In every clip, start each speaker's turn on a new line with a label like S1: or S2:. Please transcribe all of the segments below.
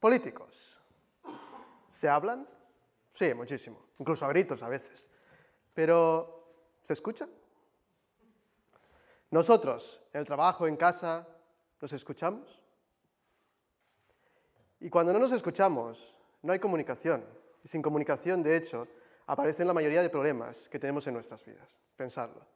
S1: Políticos. ¿Se hablan? Sí, muchísimo. Incluso a gritos a veces. Pero, ¿se escuchan? Nosotros, en el trabajo, en casa, ¿nos escuchamos? Y cuando no nos escuchamos, no hay comunicación. Y sin comunicación, de hecho, aparecen la mayoría de problemas que tenemos en nuestras vidas. Pensadlo.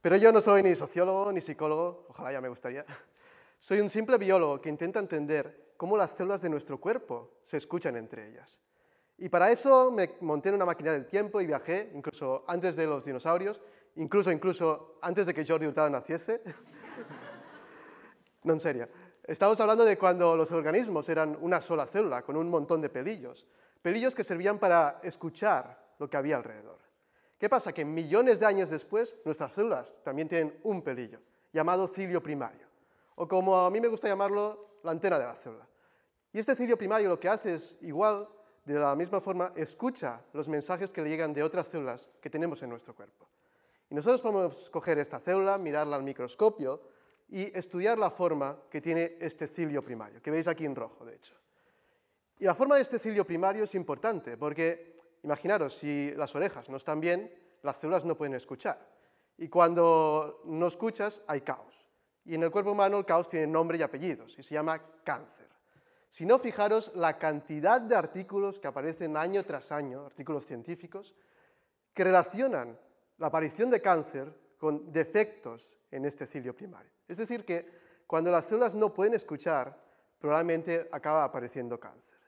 S1: Pero yo no soy ni sociólogo ni psicólogo, ojalá ya me gustaría. Soy un simple biólogo que intenta entender cómo las células de nuestro cuerpo se escuchan entre ellas. Y para eso me monté en una máquina del tiempo y viajé, incluso antes de los dinosaurios, incluso, incluso antes de que Jordi Hurtado naciese. no, en serio. Estamos hablando de cuando los organismos eran una sola célula, con un montón de pelillos. Pelillos que servían para escuchar lo que había alrededor. ¿Qué pasa? Que millones de años después, nuestras células también tienen un pelillo, llamado cilio primario. O como a mí me gusta llamarlo, la antena de la célula. Y este cilio primario lo que hace es, igual, de la misma forma, escucha los mensajes que le llegan de otras células que tenemos en nuestro cuerpo. Y nosotros podemos coger esta célula, mirarla al microscopio y estudiar la forma que tiene este cilio primario, que veis aquí en rojo, de hecho. Y la forma de este cilio primario es importante, porque imaginaros, si las orejas no están bien, las células no pueden escuchar. Y cuando no escuchas, hay caos. Y en el cuerpo humano el caos tiene nombre y apellidos, y se llama cáncer. Si no fijaros la cantidad de artículos que aparecen año tras año, artículos científicos, que relacionan la aparición de cáncer con defectos en este cilio primario. Es decir, que cuando las células no pueden escuchar, probablemente acaba apareciendo cáncer.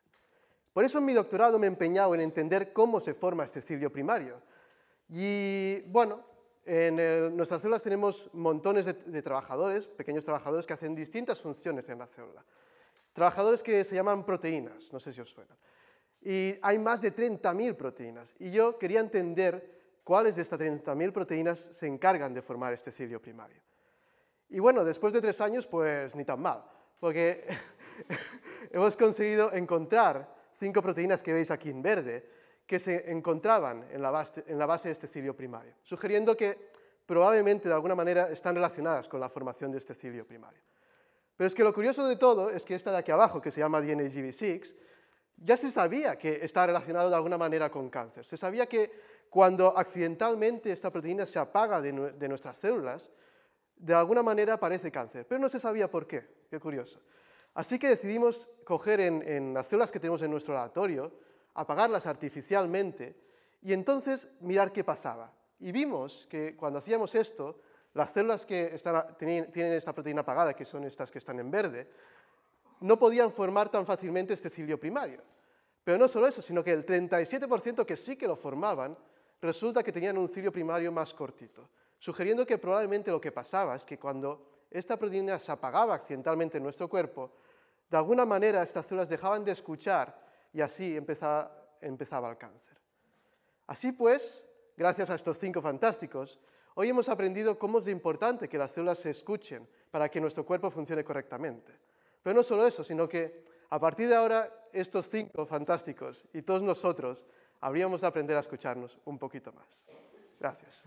S1: Por eso en mi doctorado me he empeñado en entender cómo se forma este cilio primario. Y bueno, en eh, nuestras células tenemos montones de, trabajadores, pequeños trabajadores que hacen distintas funciones en la célula. Trabajadores que se llaman proteínas, no sé si os suena. Y hay más de 30.000 proteínas. Y yo quería entender cuáles de estas 30.000 proteínas se encargan de formar este cilio primario. Y bueno, después de tres años, pues ni tan mal, porque hemos conseguido encontrar cinco proteínas que veis aquí en verde, que se encontraban en la, base, de este cilio primario, sugiriendo que probablemente de alguna manera están relacionadas con la formación de este cilio primario. Pero es que lo curioso de todo es que esta de aquí abajo, que se llama DNA 6 ya se sabía que está relacionado de alguna manera con cáncer. Se sabía que cuando accidentalmente esta proteína se apaga de, nuestras células, de alguna manera aparece cáncer, pero no se sabía por qué. Qué curioso. Así que decidimos coger en las células que tenemos en nuestro laboratorio apagarlas artificialmente, y entonces mirar qué pasaba. Y vimos que cuando hacíamos esto, las células que tienen, esta proteína apagada, que son estas que están en verde, no podían formar tan fácilmente este cilio primario. Pero no solo eso, sino que el 37% que sí que lo formaban, resulta que tenían un cilio primario más cortito, sugiriendo que probablemente lo que pasaba es que cuando esta proteína se apagaba accidentalmente en nuestro cuerpo, de alguna manera estas células dejaban de escuchar y así empezaba, el cáncer. Así pues, gracias a estos cinco fantásticos, hoy hemos aprendido cómo es importante que las células se escuchen para que nuestro cuerpo funcione correctamente. Pero no solo eso, sino que a partir de ahora estos cinco fantásticos y todos nosotros habríamos de aprender a escucharnos un poquito más. Gracias.